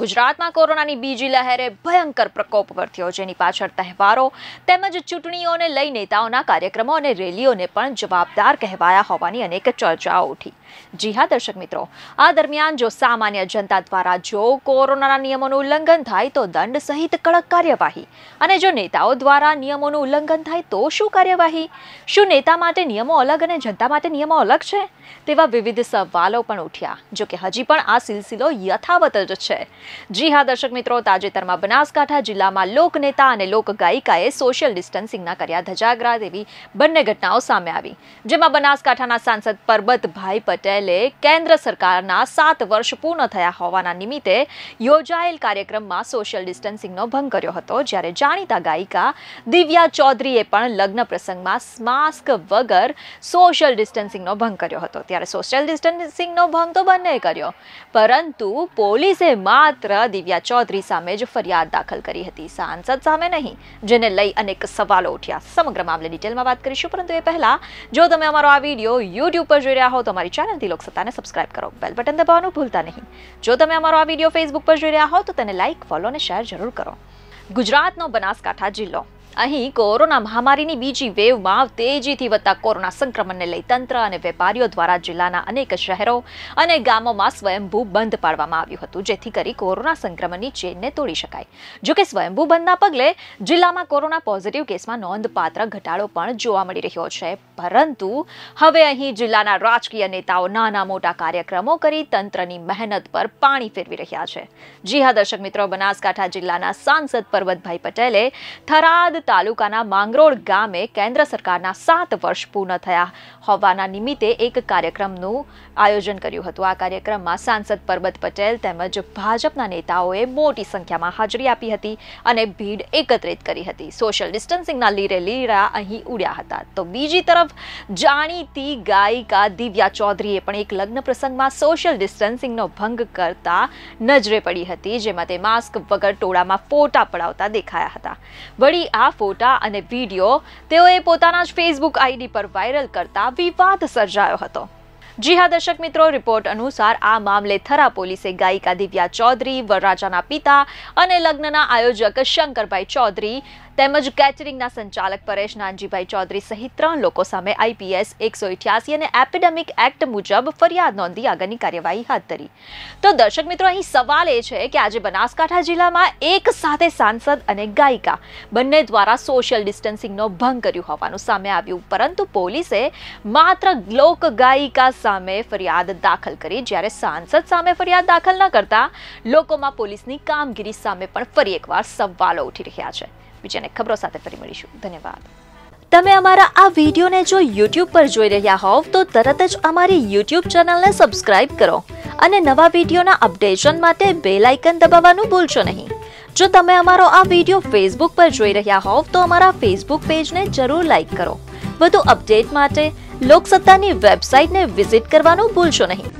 ગુજરાતમાં કોરોનાની બીજી લહેરે ભયંકર પ્રકોપ વર્ત્યો જેની પાછળ તહેવારો તેમજ ચૂંટણીઓને લઈ નેતાઓના કાર્યક્રમો અને રેલીઓને પણ જવાબદાર કહેવાયા હોવાની અનેક ચર્ચાઓ ઉઠી જી હા દર્શક મિત્રો આ દરમિયાન જો સામાન્ય જનતા દ્વારા જો કોરોનાના નિયમોનું ઉલ્લંઘન થાય તો દંડ સહિત કડક કાર્યવાહી અને જો નેતાઓ દ્વારા નિયમોનું ઉલ્લંઘન થાય તો શું કાર્યવાહી શું નેતા માટે નિયમો અલગ અને જનતા માટે નિયમો અલગ છે તેવા વિવિધ સવાલો પણ ઉઠ્યા જોકે હજી પણ આ સિલસિલો યથાવત જ છે જી હા દર્શક મિત્રો તાજેતરમાં બનાસકાંઠા જિલ્લામાં લોકનેતા અને લોકગાયિકાએ સોશિયલ ડિસ્ટન્સિંગના કર્યા ધજાગરા તેવી બંને ઘટનાઓ સામે આવી જેમાં બનાસકાંઠાના સાંસદ પરબતભાઈ પટેલે કેન્દ્ર સરકારના સાત વર્ષ પૂર્ણ થયા હોવાના નિમિત્તે યોજાયેલ કાર્યક્રમમાં સોશિયલ ડિસ્ટન્સિંગનો ભંગ કર્યો હતો જ્યારે જાણીતા ગાયિકા દિવ્યા ચૌધરીએ પણ લગ્ન પ્રસંગમાં માસ્ક વગર સોશિયલ ડિસ્ટન્સિંગનો ભંગ કર્યો હતો ત્યારે સોશિયલ ડિસ્ટન્સિંગનો ભંગ તો બંને કર્યો પરંતુ પોલીસે માત્ર માત્ર દિવ્યા ચૌધરી સામે જ ફરિયાદ દાખલ કરી હતી સાંસદ સામે નહીં જેને લઈ અનેક સવાલો ઉઠ્યા સમગ્ર મામલે ડિટેલમાં વાત કરીશું પરંતુ એ પહેલા જો તમે અમારો આ વિડીયો યુટ્યુબ પર જોઈ રહ્યા હો તો અમારી ચેનલથી લોકસત્તાને સબસ્ક્રાઇબ કરો બેલ બટન દબાવવાનું ભૂલતા નહીં જો તમે અમારો આ વિડીયો ફેસબુક પર જોઈ રહ્યા હો તો તેને લાઇક ફોલો અને શેર જરૂર કરો ગુજરાતનો બનાસકાંઠા જિલ્લો અહીં કોરોના મહામારીની બીજી વેવમાં તેજીથી વધતા કોરોના સંક્રમણને લઈ તંત્ર અને વેપારીઓ દ્વારા જિલ્લાના અનેક શહેરો અને ગામોમાં સ્વયંભૂ બંધ પાડવામાં આવ્યું હતું જેથી કરી કોરોના સંક્રમણની ચેનને તોડી શકાય જોકે સ્વયંભૂ બંધના પગલે જિલ્લામાં કોરોના પોઝિટિવ કેસમાં નોંધપાત્ર ઘટાડો પણ જોવા મળી રહ્યો છે પરંતુ હવે અહીં જિલ્લાના રાજકીય નેતાઓ નાના મોટા કાર્યક્રમો કરી તંત્રની મહેનત પર પાણી ફેરવી રહ્યા છે જી હા દર્શક મિત્રો બનાસકાંઠા જિલ્લાના સાંસદ પર્વતભાઈ પટેલે થરાદ તાલુકાના માંગરોળ ગામે કેન્દ્ર સરકારના સાત વર્ષ પૂર્ણ થયા હોવાના નિમિત્તે એક કાર્યક્રમનું આયોજન કર્યું હતું આ કાર્યક્રમમાં સાંસદ પરબત પટેલ તેમજ ભાજપના નેતાઓએ મોટી સંખ્યામાં હાજરી આપી હતી અને ભીડ એકત્રિત કરી હતી સોશિયલ ડિસ્ટન્સિંગના લીરે લીરા અહીં ઉડ્યા હતા તો બીજી તરફ જાણીતી ગાયિકા દિવ્યા ચૌધરીએ પણ એક લગ્ન પ્રસંગમાં સોશિયલ ડિસ્ટન્સિંગનો ભંગ કરતા નજરે પડી હતી જેમાં તે માસ્ક વગર ટોળામાં ફોટા પડાવતા દેખાયા હતા વળી આ ફોટા અને વિડીયો તેઓએ પોતાના જ ફેસબુક આઈડી પર વાયરલ કરતા વિવાદ સર્જાયો હતો જી હા દર્શક મિત્રો રિપોર્ટ અનુસાર આ મામલે થરા પોલીસે ગાયિકા દિવ્યા ચૌધરી વરરાજાના પિતા અને લગ્નના આયોજક શંકરભાઈ ચૌધરી તેમજ કેટરિંગના સંચાલક પરેશ નાનજીભાઈ ચૌધરી સહિત ત્રણ લોકો સામે આઈપીએસ એકસો ઇઠ્યાસી અને એપિડેમિક એક્ટ મુજબ ફરિયાદ નોંધી આગળની કાર્યવાહી હાથ ધરી તો દર્શક મિત્રો અહીં સવાલ એ છે કે આજે બનાસકાંઠા જિલ્લામાં એક સાથે સાંસદ અને ગાયિકા બંને દ્વારા સોશિયલ ડિસ્ટન્સિંગનો ભંગ કર્યું હોવાનું સામે આવ્યું પરંતુ પોલીસે માત્ર લોક ગાયિકા સામે ફરિયાદ દાખલ કરી જ્યારે સાંસદ સામે ફરિયાદ દાખલ ન કરતા લોકોમાં પોલીસની કામગીરી સામે પણ ફરી એકવાર સવાલો ઉઠી રહ્યા છે બીજાને ખબરો સાથે ફરી મળીશું ધન્યવાદ તમે અમારા આ વિડીયોને જો યુટ્યુબ પર જોઈ રહ્યા હોવ તો તરત જ અમારી યુટ્યુબ ચેનલને સબસ્ક્રાઇબ કરો અને નવા વિડીયોના અપડેશન માટે બેલ આઇકન દબાવવાનું ભૂલશો નહીં જો તમે અમારો આ વિડીયો ફેસબુક પર જોઈ રહ્યા હોવ તો અમારા ફેસબુક પેજને જરૂર લાઇક કરો વધુ અપડેટ માટે લોકસત્તાની વેબસાઇટને વિઝિટ કરવાનું ભૂલશો નહીં